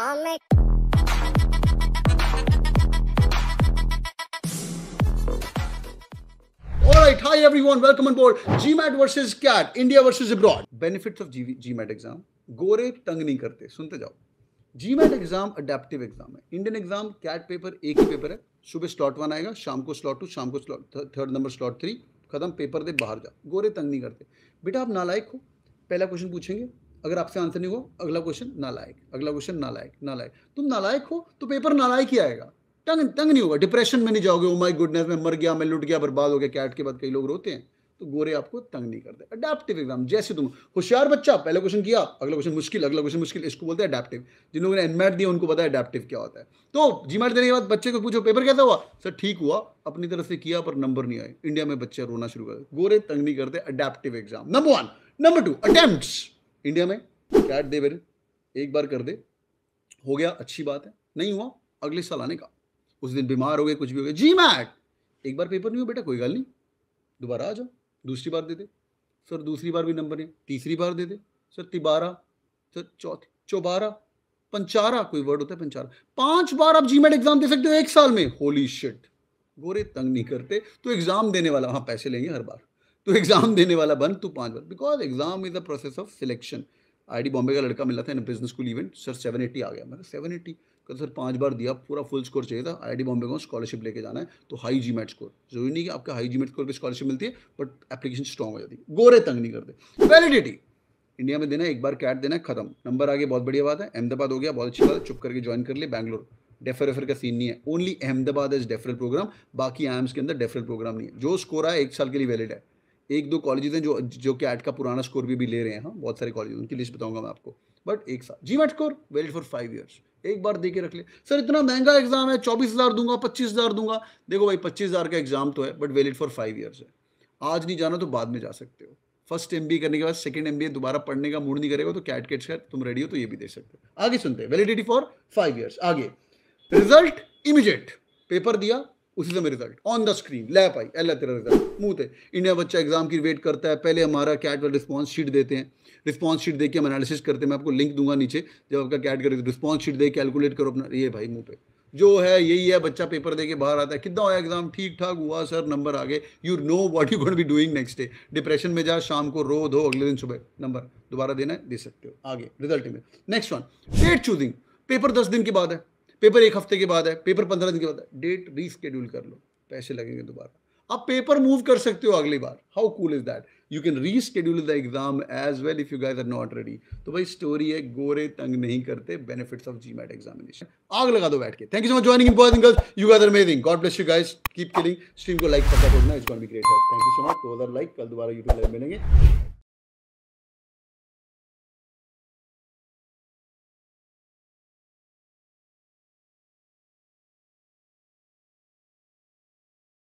Atomic. Alright, hi everyone, welcome on board. GMAT versus CAT, India versus abroad. Benefits of GMAT exam. गोरे तंग नहीं करते सुनते जाओ जीमेट एग्जाम अडेप्टिव एग्जाम है इंडियन एग्जाम कैट पेपर एक ही पेपर है सुबह स्लॉट वन आएगा शाम को स्लॉट टू शाम को slot third number slot three खत्म पेपर दे बाहर जाओ गोरे तंग नहीं करते बेटा आप नालायक हो पहला क्वेश्चन पूछेंगे अगर आपसे आंसर नहीं हो अगला क्वेश्चन नालायक अगला क्वेश्चन नालायक नालायक तुम नालायक हो तो पेपर नालायक ही आएगा तंग तंग नहीं होगा डिप्रेशन में नहीं जाओगे ओ माय गुडनेस मैं मर गया मैं लुट गया बर्बाद हो गया कैट के बाद कई लोग रोते हैं तो गोरे आपको तंग नहीं करते अडेप्टिव एग्जाम जैसे तुम होशियार बच्चा पहला क्वेश्चन किया अगला क्वेश्चन मुश्किल अगला क्वेश्चन मुश्किल इसको बोलते हैं अडेप्टिव जिन लोगों ने एनमेट दिया उनको पता है अडेप्टिव क्या होता है तो जी मैट देने के बाद बच्चे को पूछो पेपर कैसा हुआ सर ठीक हुआ अपनी तरफ से किया पर नंबर नहीं आए इंडिया में बच्चे रोना शुरू कर गोरे तंग नहीं करते adaptive exam number one number two attempt India में कैट दे बेरे एक बार कर दे हो गया अच्छी बात है नहीं हुआ अगले साल आने का उस दिन बीमार हो गए कुछ भी हो गया जी मैट एक बार पेपर नहीं हो बेटा कोई गल नहीं दोबारा आ जाओ दूसरी बार दे दे सर दूसरी बार भी नंबर नहीं तीसरी बार दे दे सर तिबारा सर चौथी चौबारा पंचारा कोई वर्ड होता है पंचारा पांच बार आप जी एग्जाम दे सकते हो एक साल में होली शिट गोरे तंग नहीं करते तो एग्जाम देने वाला हाँ पैसे लेंगे हर बार तो एग्जाम देने वाला बन तू पांच बार because exam is the process of selection IIT Bombay का लड़का मिला था in business school event sir seven eighty आ गया मैंने सेवन एट्टी कल सर पांच बार दिया पूरा फुल स्कोर चाहिए था आई बॉम्बे को स्कॉलरशिप लेके जाना है तो हाई जी मैट स्कोर जरूरी नहीं कि आपका हाई जी मैट स्कोर पर स्कॉलरशिप मिलती है बट एप्लीकेशन स्ट्रॉग हो जाती है गोरे तंग नहीं करते वैलिडिटी इंडिया में देना है एक बार कैट देना है खत्म नंबर आगे बहुत बढ़िया बात है अहमदाबाद हो गया बहुत अच्छी बात है चुप करके ज्वाइन कर लिए बैंगलोर डेफर रेफर का सीन नहीं है only Ahmedabad is deferral program बाकी एम्स के अंदर डेफरल प्रोग्राम नहीं है जो स्कोर आया एक साल के लिए वैलिड है एक दो कॉलेजेस हैं जो जो कि का पुराना स्कोर भी, भी ले रहे हैं हाँ बहुत सारे कॉलेज उनकी लिस्ट बताऊंगा मैं आपको बट एक साथ GMAT score valid for five years एक बार के रख ले सर इतना महंगा एग्जाम है चौबीस हज़ार दूंगा पच्चीस हज़ार दूंगा देखो भाई पच्चीस हज़ार का एग्जाम तो है but valid for five years है आज नहीं जाना तो बाद में जा सकते हो फर्स्ट एम करने के बाद सेकेंड एम दोबारा पढ़ने का मूड नहीं करेगा तो कैट कैट सर तुम रेडी हो तो ये भी दे सकते हो आगे सुनते हैं वेलिडिटी फॉर फाइव ईयर्स आगे रिजल्ट इमीजिएट पेपर दिया उसी समय रिजल्ट ऑन द स्क्रीन ले पाई अल्लाह तेरा रिजल्ट मुँह थे इंडिया बच्चा एग्जाम की वेट करता है पहले हमारा कैट वाला रिस्पॉन्स शीट देते हैं रिस्पॉन्स शीट के हम एनालिसिस करते हैं मैं आपको लिंक दूंगा नीचे जब आपका कैट का रिस्पॉन्स शीट दे कैलकुलेट करो अपना ये भाई मुँह पे जो है यही है बच्चा पेपर दे के बाहर आता है कितना होया एग्जाम ठीक ठाक हुआ सर नंबर आ गए you know what you got be doing next day depression में जा शाम को रो धो अगले दिन सुबह नंबर दोबारा देना है दे सकते हो आगे रिजल्ट में next one date choosing paper दस दिन के बाद है पेपर एक हफ्ते के बाद है पेपर पंद्रह दिन के बाद है डेट रीस्केड्यूल कर लो पैसे लगेंगे दोबारा आप पेपर मूव कर सकते हो अगली बार how cool is that you can reschedule the exam as well if you guys are not ready तो भाई स्टोरी है गोरे तंग नहीं करते benefits of GMAT examination आग लगा दो बैठ के thank you so much joining boys girls you guys are amazing God bless you guys keep killing stream को लाइक करता करना is got be great help thank you so much दो like कल दोबारा यूट्यूब लाइव मिलेंगे